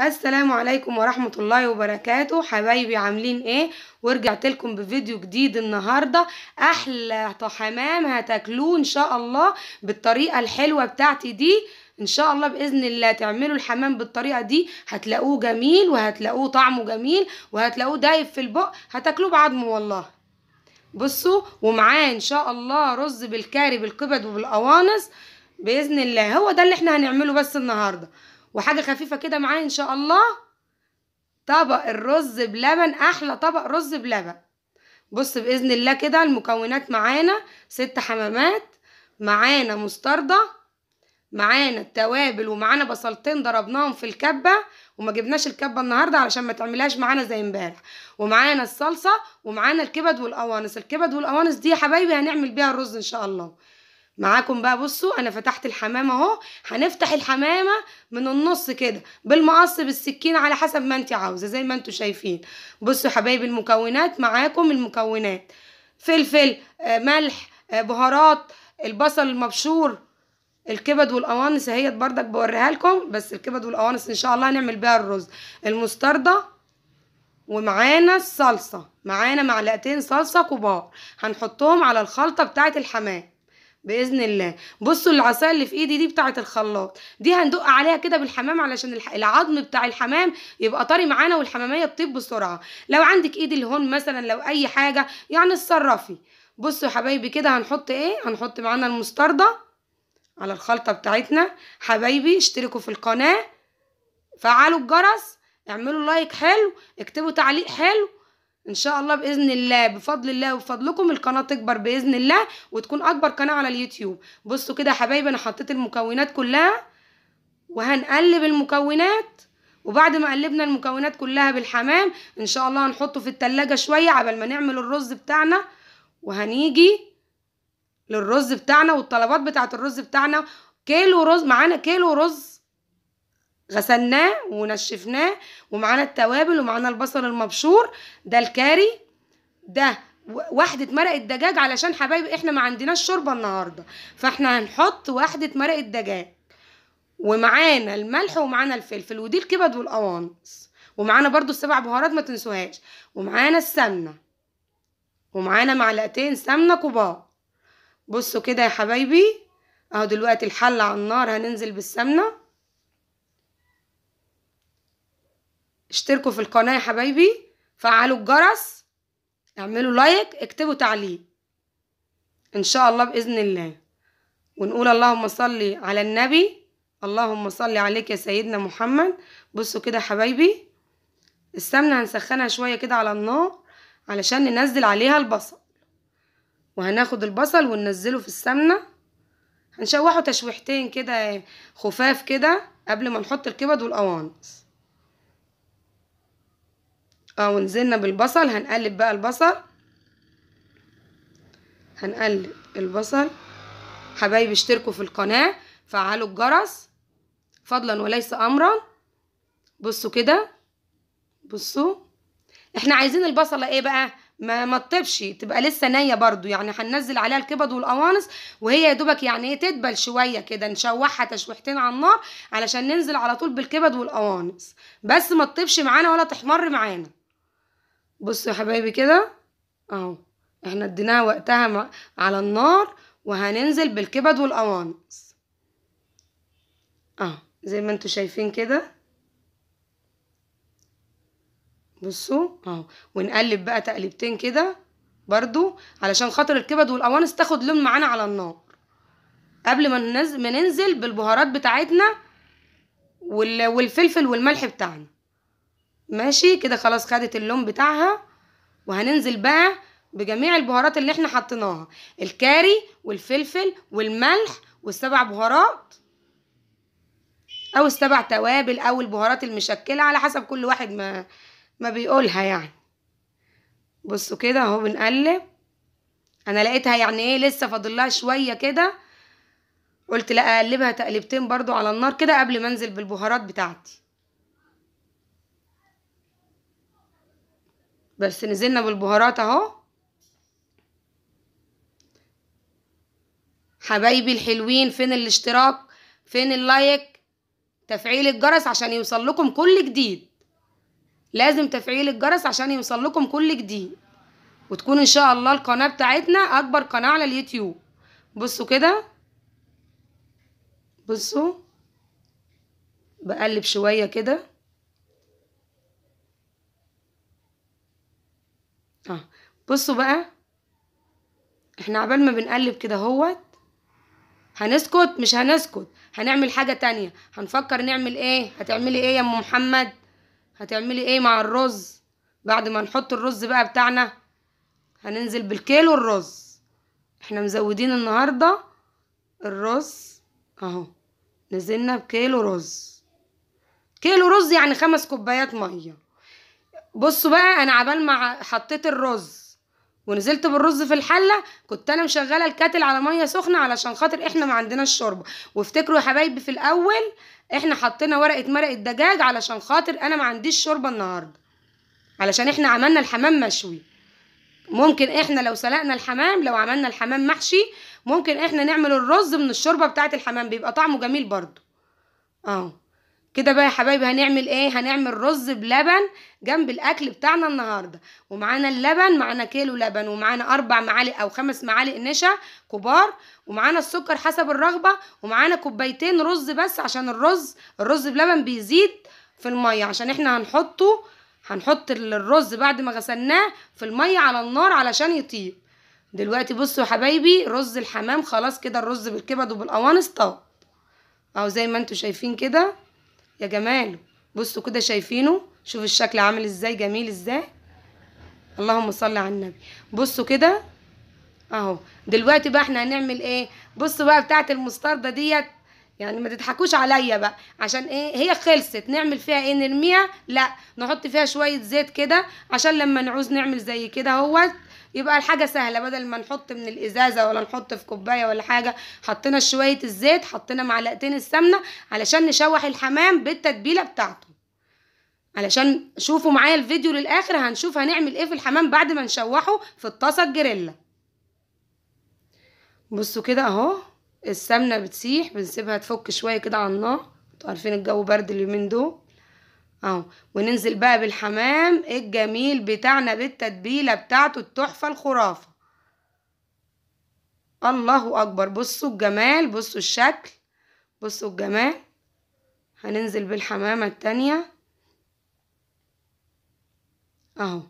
السلام عليكم ورحمة الله وبركاته حبايبي عاملين ايه ورجعت لكم بفيديو جديد النهاردة احلى حمام هتاكلوه ان شاء الله بالطريقة الحلوة بتاعتي دي ان شاء الله باذن الله تعملوا الحمام بالطريقه دي هتلاقوه جميل وهتلاقوه طعمه جميل وهتلاقوه دايب في البق هتاكلوه بعضمه والله بصوا ومعاه ان شاء الله رز بالكاري بالكبد وبالقوانص باذن الله هو ده اللي احنا هنعمله بس النهارده وحاجه خفيفه كده معايا ان شاء الله طبق الرز بلبن احلى طبق رز بلبن بص باذن الله كده المكونات معانا ست حمامات معانا مستردة معانا التوابل ومعانا بصلتين ضربناهم في الكبة وما جبناش الكبة النهاردة علشان ما تعملهاش معانا زي امبارح ومعانا الصلصة ومعانا الكبد والقوانص الكبد والقوانص دي يا حبايبي هنعمل بيها الرز ان شاء الله معاكم بقى بصوا انا فتحت الحمامه اهو هنفتح الحمامه من النص كده بالمقص بالسكين على حسب ما انت عاوزه زي ما انتوا شايفين بصوا حبايبي المكونات معاكم المكونات فلفل آه، ملح آه، بهارات البصل المبشور الكبد والقوانص اهيت بردك بوريها لكم بس الكبد والقوانص ان شاء الله هنعمل بيها الرز المستردة ومعانا الصلصة معانا معلقتين صلصة كبار هنحطهم على الخلطة بتاعة الحمام باذن الله بصوا العصايه اللي في ايدي دي بتاعه الخلاط دي هندق عليها كده بالحمام علشان العظم بتاع الحمام يبقى طري معانا والحماميه تطيب بسرعه لو عندك ايد الهون مثلا لو اي حاجه يعني اتصرفي بصوا يا حبايبي كده هنحط ايه هنحط معانا المستردة على الخلطه بتاعتنا حبايبي اشتركوا في القناه فعلوا الجرس اعملوا لايك حلو اكتبوا تعليق حلو ان شاء الله باذن الله بفضل الله وبفضلكم القناه تكبر باذن الله وتكون اكبر قناه على اليوتيوب بصوا كده يا حبايبي انا حطيت المكونات كلها وهنقلب المكونات وبعد ما قلبنا المكونات كلها بالحمام ان شاء الله هنحطه في التلاجة شوية قبل ما نعمل الرز بتاعنا وهنيجي للرز بتاعنا والطلبات بتاعت الرز بتاعنا كيلو رز معانا كيلو رز غسلناه ونشفناه ومعانا التوابل ومعانا البصل المبشور ده الكاري ده وحدة مرق الدجاج علشان حبايبي احنا ما عندناش شوربة النهاردة فاحنا هنحط وحدة مرق الدجاج ومعانا الملح ومعانا الفلفل ودي الكبد والقوانص ومعانا برضو السبع بهارات ما تنسوهاش ومعانا السمنة ومعانا معلقتين سمنة كبار بصوا كده يا حبايبي اهو دلوقتي الحل على النار هننزل بالسمنة اشتركوا في القناة يا حبايبي فعلوا الجرس اعملوا لايك اكتبوا تعليق ان شاء الله باذن الله ونقول اللهم صل على النبي اللهم صل عليك يا سيدنا محمد بصوا كده حبايبي السمنة هنسخنها شوية كده على النار علشان ننزل عليها البصل وهناخد البصل وننزله في السمنة هنشوحه تشويحتين كده خفاف كده قبل ما نحط الكبد والقوانص اه ونزلنا بالبصل هنقلب بقى البصل هنقلب البصل حبايبي اشتركوا في القناة فعلوا الجرس فضلا وليس امرا بصوا كده بصوا احنا عايزين البصلة ايه بقى ما ما تطيبش تبقى لسه نيه برضو يعني هننزل عليها الكبد والقوانص وهي يا دوبك يعني ايه تدبل شويه كده نشوحها تشويحتين على النار علشان ننزل على طول بالكبد والقوانص بس ما تطيبش معانا ولا تحمر معانا بصوا يا حبايبي كده اهو احنا اديناها وقتها على النار وهننزل بالكبد والقوانص اهو زي ما انتوا شايفين كده بصوا اهو ونقلب بقى تقليبتين كده برضو علشان خاطر الكبد والقوانص تاخد لون معانا على النار قبل ما ننزل بالبهارات بتاعتنا والفلفل والملح بتاعنا ماشي كده خلاص خدت اللون بتاعها وهننزل بقى بجميع البهارات اللي احنا حطيناها الكاري والفلفل والملح والسبع بهارات او السبع توابل او البهارات المشكله على حسب كل واحد ما ما بيقولها يعني بصوا كده اهو بنقلب انا لقيتها يعني ايه لسه فاضلها شويه كده قلت لا اقلبها تقلبتين برضو على النار كده قبل ما انزل بالبهارات بتاعتي بس نزلنا بالبهارات اهو حبايبي الحلوين فين الاشتراك فين اللايك تفعيل الجرس عشان يوصل لكم كل جديد لازم تفعيل الجرس عشان يوصل لكم كل جديد وتكون ان شاء الله القناة بتاعتنا اكبر قناة على اليوتيوب بصوا كده بصوا بقلب شوية كده بصوا بقى احنا عبال ما بنقلب كده اهوت هنسكت مش هنسكت هنعمل حاجة تانية هنفكر نعمل ايه هتعملي ايه يا ام محمد هتعملي ايه مع الرز بعد ما نحط الرز بقى بتاعنا هننزل بالكيلو الرز احنا مزودين النهاردة الرز اهو نزلنا بكيلو رز كيلو رز يعني خمس كوبايات مية بصوا بقى انا عبال ما حطيت الرز ونزلت بالرز في الحله كنت انا مشغله الكاتل على ميه سخنه علشان خاطر احنا ما عندناش شوربه وافتكروا يا حبايبي في الاول احنا حطينا ورقه مرق الدجاج علشان خاطر انا ما عنديش شوربه النهارده علشان احنا عملنا الحمام مشوي ممكن احنا لو سلقنا الحمام لو عملنا الحمام محشي ممكن احنا نعمل الرز من الشوربه بتاعه الحمام بيبقى طعمه جميل برضو اهو كده بقى يا حبايبي هنعمل ايه هنعمل رز بلبن جنب الاكل بتاعنا النهارده ومعانا اللبن معانا كيلو لبن ومعانا اربع معالق او خمس معالق نشا كبار ومعانا السكر حسب الرغبه ومعانا كوبايتين رز بس عشان الرز الرز بلبن بيزيد في الميه عشان احنا هنحطه هنحط الرز بعد ما غسلناه في الميه على النار علشان يطيب دلوقتي بصوا يا حبايبي رز الحمام خلاص كده الرز بالكبد وبالقوانص طاب اهو زي ما انتوا شايفين كده يا جمال بصوا كده شايفينه شوف الشكل عامل ازاي جميل ازاي اللهم صل على النبي بصوا كده اهو دلوقتي بقى احنا هنعمل ايه بصوا بقى بتاعه المستردة ديت يعني ما تضحكوش عليا بقى عشان ايه هي خلصت نعمل فيها ايه نرميها لا نحط فيها شويه زيت كده عشان لما نعوز نعمل زي كده اهوت يبقى الحاجه سهله بدل ما نحط من الازازه ولا نحط في كوبايه ولا حاجه حطينا شويه الزيت حطينا معلقتين السمنه علشان نشوح الحمام بالتتبيله بتاعته علشان شوفوا معايا الفيديو للاخر هنشوف هنعمل ايه في الحمام بعد ما نشوحه في الطاسه الجريلا بصوا كده اهو السمنه بتسيح بنسيبها تفك شويه كده على النار انتوا عارفين الجو برد اليومين دول اهو وننزل بقى بالحمام الجميل بتاعنا بالتتبيله بتاعته التحفه الخرافه الله اكبر بصوا الجمال بصوا الشكل بصوا الجمال هننزل بالحمامه التانيه اهو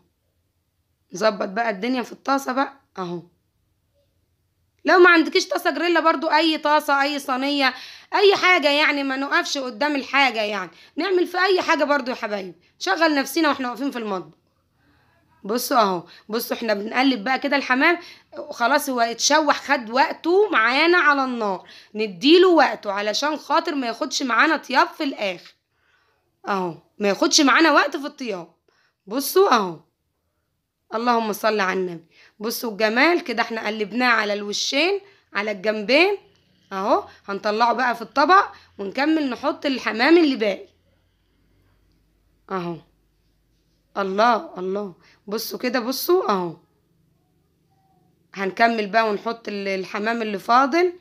نظبط بقى الدنيا في الطاسه بقى اهو لو ما عندكيش طاسه جريلا برضو اي طاسه اي صينيه اي حاجه يعني ما نقفش قدام الحاجه يعني نعمل في اي حاجه برضو يا حبايبي نشغل نفسينا واحنا واقفين في المطبخ بصوا اهو بصوا احنا بنقلب بقى كده الحمام خلاص هو اتشوح خد وقته معانا على النار نديله وقته علشان خاطر ما ياخدش معانا طياب في الاخر اهو ما ياخدش معانا وقت في الطياب بصوا اهو اللهم صل على النبي بصوا الجمال كده احنا قلبناه على الوشين على الجنبين اهو هنطلعه بقى في الطبق ونكمل نحط الحمام اللي باقي اهو الله الله بصوا كده بصوا اهو هنكمل بقى ونحط الحمام اللي فاضل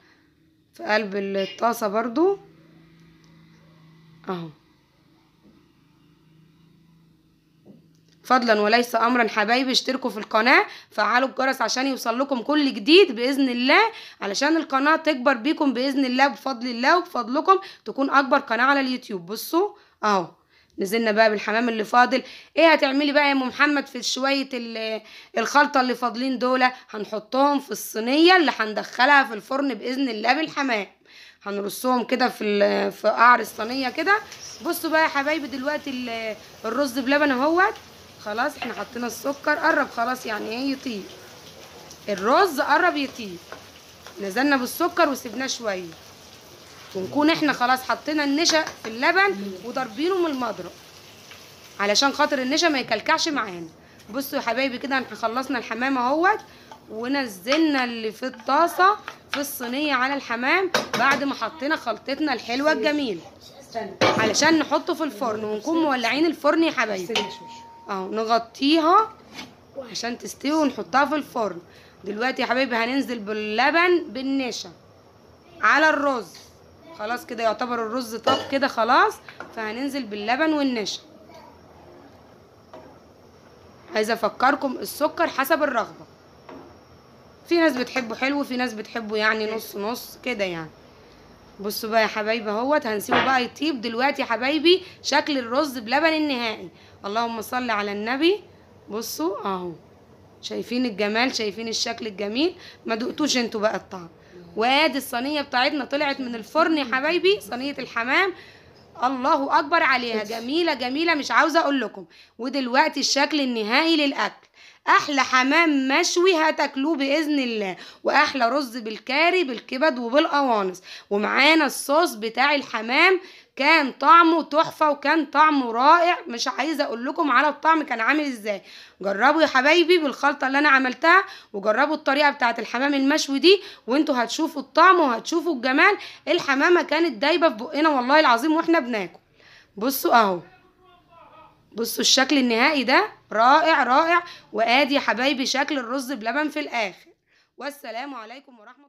في قلب الطاسة برضو اهو فضلا وليس امرا حبايبي اشتركوا في القناه فعلوا الجرس عشان يوصل لكم كل جديد باذن الله علشان القناه تكبر بيكم باذن الله بفضل الله وبفضلكم تكون اكبر قناه على اليوتيوب بصوا اهو نزلنا بقى بالحمام اللي فاضل ايه هتعملي بقى يا ام محمد في شويه الخلطه اللي فاضلين دول هنحطهم في الصينيه اللي هندخلها في الفرن باذن الله بالحمام هنرصهم كده في في قعر الصينيه كده بصوا بقى يا حبايبي دلوقتي الرز بلبن اهوت خلاص احنا حطينا السكر قرب خلاص يعني ايه يطيب الرز قرب يطيب نزلنا بالسكر وسبناه شويه ونكون احنا خلاص حطينا النشا في اللبن وضاربينه من المضرب علشان خاطر النشا ما يكلكعش معانا بصوا يا حبايبي كده احنا خلصنا الحمام اهوت ونزلنا اللي في الطاسه في الصينيه على الحمام بعد ما حطينا خلطتنا الحلوه الجميله علشان نحطه في الفرن ونكون مولعين الفرن يا حبايبي اهو نغطيها عشان تستوي ونحطها في الفرن دلوقتي يا حبايبي هننزل باللبن بالنشا على الرز خلاص كده يعتبر الرز طاب كده خلاص فهننزل باللبن والنشا عايزه افكركم السكر حسب الرغبه في ناس بتحبه حلو في ناس بتحبه يعني نص نص كده يعني بصوا بقى يا حبايبي اهوت هنسيبه بقى يطيب دلوقتي يا حبايبي شكل الرز بلبن النهائي اللهم صل على النبي بصوا اهو شايفين الجمال شايفين الشكل الجميل ما دقتوش انتوا بقى الطعم وادي الصينيه بتاعتنا طلعت من الفرن يا حبايبي صينيه الحمام الله اكبر عليها جميله جميله مش عاوزه اقول لكم ودلوقتي الشكل النهائي للاكل احلى حمام مشوي هتاكلوه باذن الله واحلى رز بالكاري بالكبد وبالقوانص ومعانا الصوص بتاع الحمام كان طعمه تحفه وكان طعمه رائع مش عايزه اقول لكم على الطعم كان عامل ازاي جربوا يا حبايبي بالخلطه اللي انا عملتها وجربوا الطريقه بتاعه الحمام المشوي دي وانتوا هتشوفوا الطعم وهتشوفوا الجمال الحمامه كانت دايبه في بقنا والله العظيم واحنا بناكل بصوا اهو بصوا الشكل النهائي ده رائع رائع وادي يا حبايبي شكل الرز بلبن في الاخر والسلام عليكم ورحمه